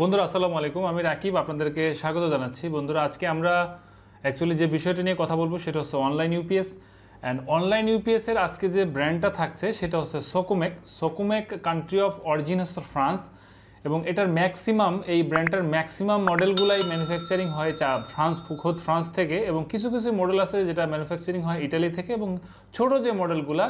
বন্ধুরা আসসালামু আলাইকুম আমি রাকিব আপনাদেরকে স্বাগত জানাচ্ছি বন্ধুরা আজকে আমরা অ্যাকচুয়ালি যে বিষয়টি নিয়ে কথা বলবো সেটা হচ্ছে অনলাইন ইউপিএস অ্যান্ড অনলাইন ইউপিএসের আজকে যে ব্র্যান্ডটা থাকছে সেটা হচ্ছে Socomec Socomec country of origin হচ্ছে ফ্রান্স এবং এটার ম্যাক্সিমাম এই ব্র্যান্ডটার ম্যাক্সিমাম মডেলগুলাই ম্যানুফ্যাকচারিং হয় চা ফ্রান্স খোদ ফ্রান্স থেকে এবং কিছু কিছু মডেল আছে যেটা ম্যানুফ্যাকচারিং হয় ইটালি থেকে এবং ছোট যে মডেলগুলা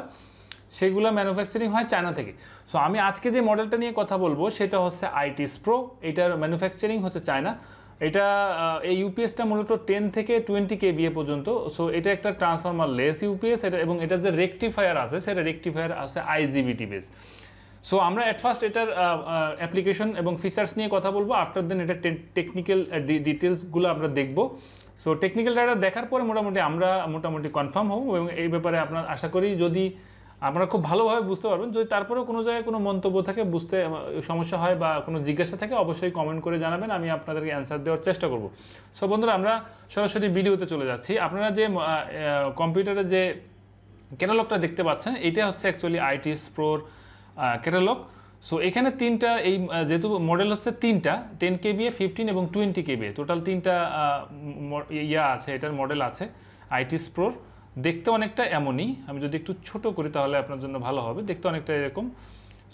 সেগুলো ম্যানুফ্যাকচারিং হয় চায়না থেকে সো আমি আজকে যে মডেলটা নিয়ে কথা বলবো সেটা হচ্ছে আইটিস প্রো এটার ম্যানুফ্যাকচারিং হচ্ছে চায়না এটা এই ইউপিএসটা মূলত টেন থেকে টোয়েন্টি কেবিএ পর্যন্ত সো এটা একটা ট্রান্সফর্মার লেস ইউপিএস এটা এবং এটার যে রেকটিফায়ার আছে সেটা রেকটিফায়ার আছে আইজিবিটি বেস সো আমরা অ্যাট ফার্স্ট এটার অ্যাপ্লিকেশন এবং ফিচার্স নিয়ে কথা বলবো আফটার দেন এটা টেকনিক্যাল ডিটেলসগুলো আমরা দেখবো সো টেকনিক্যাল ডাটা দেখার পরে মোটামুটি আমরা মোটামুটি কনফার্ম হব এবং এই ব্যাপারে আপনার আশা করি যদি আপনারা খুব ভালোভাবে বুঝতে পারবেন যদি তারপরেও কোনো জায়গায় কোনো মন্তব্য থাকে বুঝতে সমস্যা হয় বা কোনো জিজ্ঞাসা থাকে অবশ্যই কমেন্ট করে জানাবেন আমি আপনাদেরকে অ্যান্সার দেওয়ার চেষ্টা করব সো বন্ধুরা আমরা সরাসরি ভিডিওতে চলে যাচ্ছি আপনারা যে কম্পিউটারে যে ক্যাটালগটা দেখতে পাচ্ছেন এটা হচ্ছে অ্যাকচুয়ালি আইটিস প্রোর ক্যাটালগ সো এখানে তিনটা এই যেহেতু মডেল হচ্ছে তিনটা টেন এ ফিফটিন এবং টোয়েন্টি এ টোটাল তিনটা ইয়া আছে এটার মডেল আছে আইটিস প্রোর দেখতে অনেকটা এমনই আমি যদি একটু ছোট করি তাহলে আপনার জন্য ভালো হবে দেখতে অনেকটা এরকম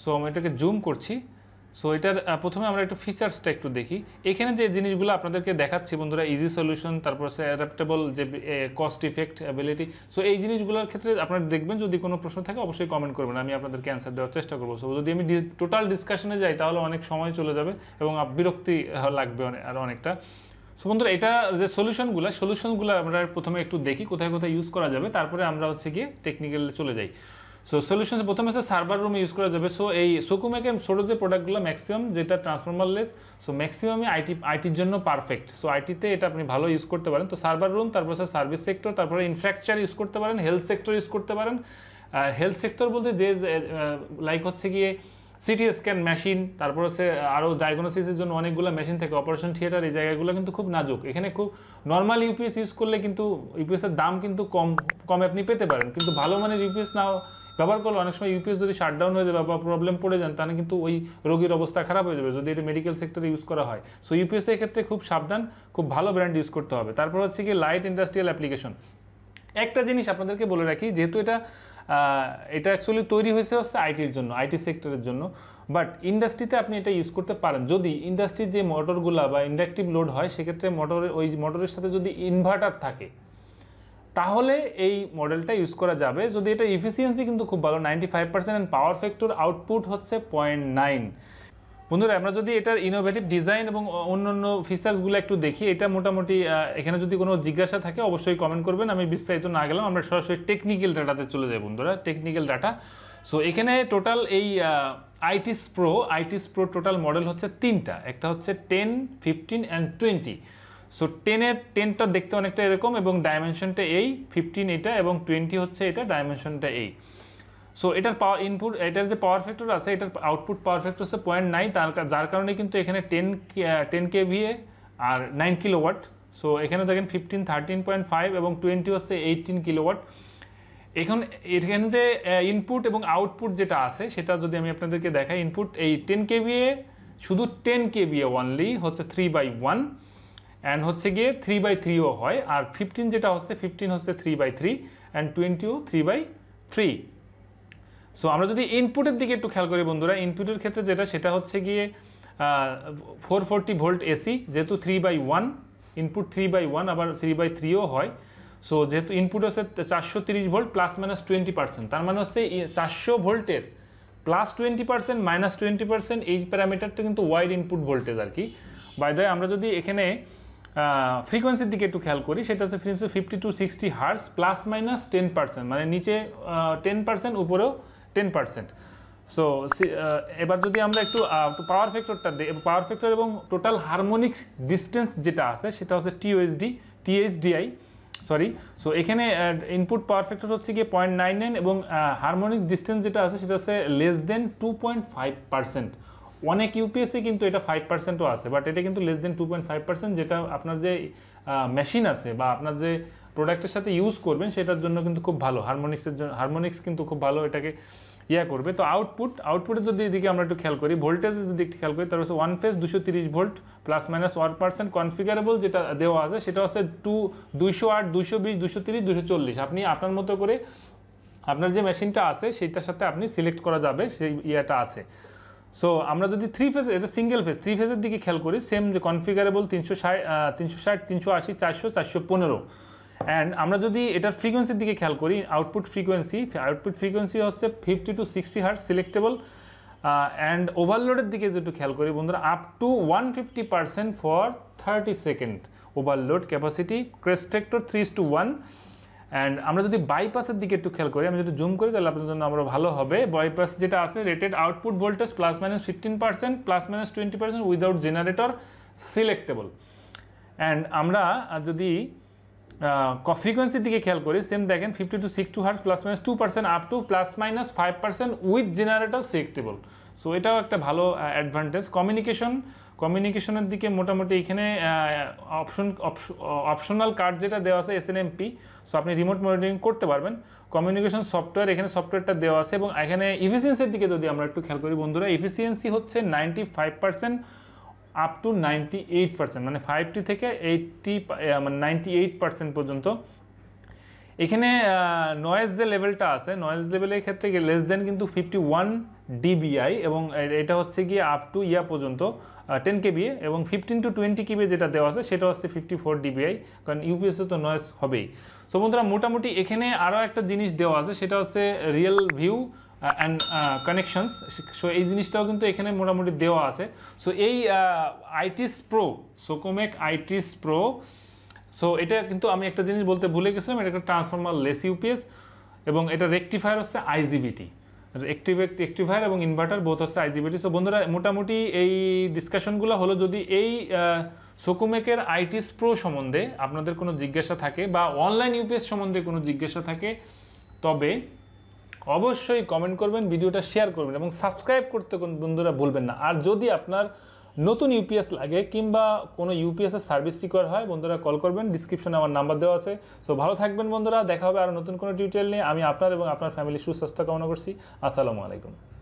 সো আমি এটাকে জুম করছি সো এটার প্রথমে আমরা একটু ফিচার্সটা একটু দেখি এখানে যে জিনিসগুলো আপনাদেরকে দেখাচ্ছি বন্ধুরা ইজি সলিউশন তারপর সে অ্যাডাপ্টেবল যে কস্ট ইফেক্ট অ্যাবিলিটি সো এই জিনিসগুলোর ক্ষেত্রে আপনারা দেখবেন যদি কোনো প্রশ্ন থাকে অবশ্যই কমেন্ট করবেন আমি আপনাদেরকে অ্যান্সার দেওয়ার চেষ্টা করবো সো যদি আমি টোটাল ডিসকাশনে যাই তাহলে অনেক সময় চলে যাবে এবং বিরক্তি লাগবে আর অনেকটা সো বন্ধুরা এটা যে সলিউশনগুলো সলিউশনগুলো আমরা প্রথমে একটু দেখি কোথায় কোথায় ইউজ করা যাবে তারপরে আমরা হচ্ছে গিয়ে টেকনিক্যালে চলে যাই সো সলিউশন প্রথমে হচ্ছে সার্ভার রুমে ইউজ করা যাবে সো এই সোকুমেকের ছোটো যে প্রোডাক্টগুলো ম্যাক্সিমাম যেটা ট্রান্সফর্মারলেস সো ম্যাক্সিমামই আইটি আইটির জন্য পারফেক্ট সো আইটিতে এটা আপনি ভালো ইউজ করতে পারেন তো সার্ভার রুম তারপর স্যার সার্ভিস সেক্টর তারপরে ইনফ্রাস্ট্রাকচার ইউজ করতে পারেন হেলথ সেক্টর ইউজ করতে পারেন হেলথ সেক্টর বলতে যে লাইক হচ্ছে গিয়ে সিটি স্ক্যান মেশিন তারপর হচ্ছে আরও ডায়াগনোসিসের জন্য অনেকগুলো মেশিন থাকে অপারেশন থিয়েটার এই জায়গাগুলো কিন্তু খুব নাজুক এখানে খুব নর্মাল ইউপিএস ইউজ করলে কিন্তু ইউপিএসের দাম কিন্তু কম কম আপনি পেতে পারেন কিন্তু ভালো মানের ইউপিএস না ব্যবহার করলে অনেক সময় ইউপিএস যদি শাটডাউন হয়ে যাবে বা প্রবলেম পড়ে যান তাহলে কিন্তু ওই রোগীর অবস্থা খারাপ হয়ে যাবে যদি এটা মেডিকেল সেক্টরে ইউজ করা হয় সো ইউপিএস এর ক্ষেত্রে খুব সাবধান খুব ভালো ব্র্যান্ড ইউজ করতে হবে তারপর হচ্ছে কি লাইট ইন্ডাস্ট্রিয়াল অ্যাপ্লিকেশন একটা জিনিস আপনাদেরকে বলে রাখি যেহেতু এটা এটা অ্যাকচুয়ালি তৈরি হয়েছে হচ্ছে আইটির জন্য আইটি সেক্টরের জন্য বাট ইন্ডাস্ট্রিতে আপনি এটা ইউজ করতে পারেন যদি ইন্ডাস্ট্রির যে মোটরগুলো বা ইন্ডাকটিভ লোড হয় সেক্ষেত্রে মোটরের ওই মোটরের সাথে যদি ইনভার্টার থাকে তাহলে এই মডেলটা ইউজ করা যাবে যদি এটা ইফিসিয়েন্সি কিন্তু খুব ভালো ninety five percent power factor output হচ্ছে পয়েন্ট নাইন বন্ধুরা আমরা যদি এটার ইনোভেটিভ ডিজাইন এবং অন্য অন্য ফিচার্সগুলো একটু দেখি এটা মোটামুটি এখানে যদি কোনো জিজ্ঞাসা থাকে অবশ্যই কমেন্ট করবেন আমি বিস্তারিত না গেলাম আমরা সরাসরি টেকনিক্যাল ডাটাতে চলে যাই বন্ধুরা টেকনিক্যাল ডাটা সো এখানে টোটাল এই Itys Pro Itys Pro total model হচ্ছে তিনটা একটা হচ্ছে ten fifteen and twenty so টেনের টেনটা দেখতে অনেকটা এরকম এবং ডাইমেনশনটা এই ফিফটিন এটা এবং টোয়েন্টি হচ্ছে এটা ডাইমেনশনটা এই সো এটার পাওয়ার ইনপুট এটার যে পাওয়ার ফ্যাক্টর আছে এটার আউটপুট পাওয়ার ফ্যাক্টর হচ্ছে পয়েন্ট নাই তার যার কারণে কিন্তু এখানে টেন টেন কেভিএ আর নাইন কিলোওয়াট সো এখানে দেখেন ফিফটিন থার্টিন পয়েন্ট ফাইভ এবং টোয়েন্টি হচ্ছে এইটিন কিলোওয়াট এখন এখানে যে ইনপুট এবং আউটপুট যেটা আছে সেটা যদি আমি আপনাদেরকে দেখাই ইনপুট এই টেন কেভিএ শুধু টেন কেভিএ ওয়ানলি হচ্ছে থ্রি বাই ওয়ান অ্যান্ড হচ্ছে গিয়ে থ্রি বাই থ্রিও হয় আর ফিফটিন যেটা হচ্ছে ফিফটিন হচ্ছে থ্রি বাই থ্রি অ্যান্ড টোয়েন্টিও থ্রি বাই থ্রি সো আমরা যদি ইনপুটের দিকে একটু খেয়াল করি বন্ধুরা ইনপুটের ক্ষেত্রে যেটা সেটা হচ্ছে গিয়ে ফোর ফোরটি ভোল্ট এসি যেহেতু three by one input three by one আবার থ্রি বাই থ্রিও হয় সো যেহেতু ইনপুট হচ্ছে চারশো তিরিশ volt plus minus twenty percent তার মানে হচ্ছে চারশো ভোল্টের plus twenty percent minus twenty percent এই প্যারামিটারটা কিন্তু ওয়াইড ইনপুট ভোল্টেজ আর কি বাই দ্য আমরা যদি এখানে ফ্রিকোয়েন্সির দিকে একটু খেয়াল করি সেটা হচ্ছে frequency fifty two sixty hertz plus minus ten percent মানে নিচে টেন পার্সেন্ট উপরেও টেন পার্সেন্ট সো এবার যদি আমরা একটু পাওয়ার ফ্যাক্টরটা দিই পাওয়ার ফ্যাক্টর এবং টোটাল হারমোনিক্স ডিস্টেন্স যেটা আছে সেটা হচ্ছে টিওএসডি টিএইচডিআই সরি সো এখানে ইনপুট পাওয়ার ফ্যাক্টর হচ্ছে গিয়ে পয়েন্ট নাইন নাইন এবং হারমোনিক্স uh, ডিস্টেন্স যেটা আছে সেটা হচ্ছে less than two point five percent অনেক ইউপিএসসি কিন্তু এটা ফাইভ পার্সেন্টও আছে বাট এটা কিন্তু less than two point five percent যেটা আপনার যে মেশিন uh, আছে বা আপনার যে প্রোডাক্টের সাথে ইউজ করবেন সেটার জন্য কিন্তু খুব ভালো হারমোনিক্সের জন্য হারমোনিক্স কিন্তু খুব ভালো এটাকে ইয়া করবে তো আউটপুট আউটপুটে যদি এদিকে আমরা একটু খেয়াল করি ভোল্টেজ যদি একটু খেয়াল করি তার হচ্ছে ওয়ান ফেজ দুশো তিরিশ volt plus minus one percent configurable যেটা দেওয়া আছে সেটা হচ্ছে টু দুইশো আট দুইশো বিশ দুশো তিরিশ দুশো চল্লিশ আপনি আপনার মতো করে আপনার যে মেশিনটা আছে সেটার সাথে আপনি সিলেক্ট করা যাবে সেই ইয়াটা আছে সো আমরা যদি থ্রি ফেজ এটা সিঙ্গেল ফেজ থ্রি ফেজের দিকে খেয়াল করি সেম যে কনফিগারেবল তিনশো ষাট তিনশো ষাট তিনশো আশি চারশো চারশো পনেরো অ্যান্ড আমরা যদি এটার ফ্রিকোয়েন্সির দিকে খেয়াল করি আউটপুট ফ্রিকোয়েন্সি আউটপুট ফ্রিকোয়েন্সি হচ্ছে fifty two sixty hertz selectable and ওভারলোডের দিকে যদি খেয়াল করি বন্ধুরা up to one fifty percent for thirty second overload capacity crest factor three three is to one and আমরা যদি বাইপাসের দিকে একটু খেয়াল করি আমি যদি জুম করি তাহলে আপনার জন্য আমরা ভালো হবে বাইপাস যেটা আছে rated output voltage plus minus fifteen percent plus minus twenty percent without generator selectable and আমরা যদি ফ্রিকোয়েন্সির দিকে খেয়াল করি সেম দেখেন fifty to six to hertz plus minus two percent up to plus minus five percent with generator selectable so এটাও একটা ভালো অ্যাডভান্টেজ কমিউনিকেশন কমিউনিকেশনের দিকে মোটামুটি এখানে অপশন অপশনাল কার্ড যেটা দেওয়া আছে এস সো আপনি রিমোট মনিটরিং করতে পারবেন কমিউনিকেশন সফটওয়্যার এখানে সফটওয়্যারটা দেওয়া আছে এবং এখানে ইফিসিয়েন্সির দিকে যদি আমরা একটু খেয়াল করি বন্ধুরা ইফিসিয়েন্সি হচ্ছে ninety five percent up to ninety eight percent মানে ফাইভটি থেকে এইটটি মানে নাইনটি এইট পার্সেন্ট পর্যন্ত এখানে নয়েজ যে লেভেলটা আছে নয়েজ লেভেলের ক্ষেত্রে লেস দেন কিন্তু ফিফটি ওয়ান ডিবিআই এবং এটা হচ্ছে গিয়ে আপ টু ইয়া পর্যন্ত টেন কেবি এবং ফিফটিন টু টোয়েন্টি কেবি যেটা দেওয়া আছে সেটা হচ্ছে ফিফটি ফোর ডিবিআই কারণ ইউপিএসে তো নয়েজ হবেই সো বন্ধুরা মোটামুটি এখানে আরও একটা জিনিস দেওয়া আছে সেটা হচ্ছে real view and uh, connections uh, so এই জিনিসটাও কিন্তু এখানে মোটামুটি দেওয়া আছে সো এই Itys Pro Socomec Itys Pro so এটা কিন্তু আমি একটা জিনিস বলতে ভুলে গেছিলাম এটা একটা ট্রান্সফর্মার লেস ইউপিএস এবং এটা রেকটিফায়ার হচ্ছে আইজিবিটি অ্যাক্টিভেট এবং ইনভার্টার বোথ হচ্ছে আইজিবিটি সো বন্ধুরা মোটামুটি এই ডিসকাশনগুলো হলো যদি এই সোকোমেকের আইটিস প্রো সম্বন্ধে আপনাদের কোনো জিজ্ঞাসা থাকে বা অনলাইন ইউপিএস সম্বন্ধে কোনো জিজ্ঞাসা থাকে তবে অবশ্যই কমেন্ট করবেন ভিডিওটা শেয়ার করবেন এবং সাবস্ক্রাইব করতে কোন বন্ধুরা বলবেন না আর যদি আপনার নতুন ইউপিএস লাগে কিংবা কোনো ইউপিএসের সার্ভিস রিকোয়ার হয় বন্ধুরা কল করবেন ডিসক্রিপশনে আমার নাম্বার দেওয়া আছে সো ভালো থাকবেন বন্ধুরা দেখা হবে আর নতুন কোনো টিউটোরিয়াল নিয়ে আমি আপনার এবং আপনার ফ্যামিলির সুস্বাস্থ্য কামনা করছি আসসালামু আলাইকুম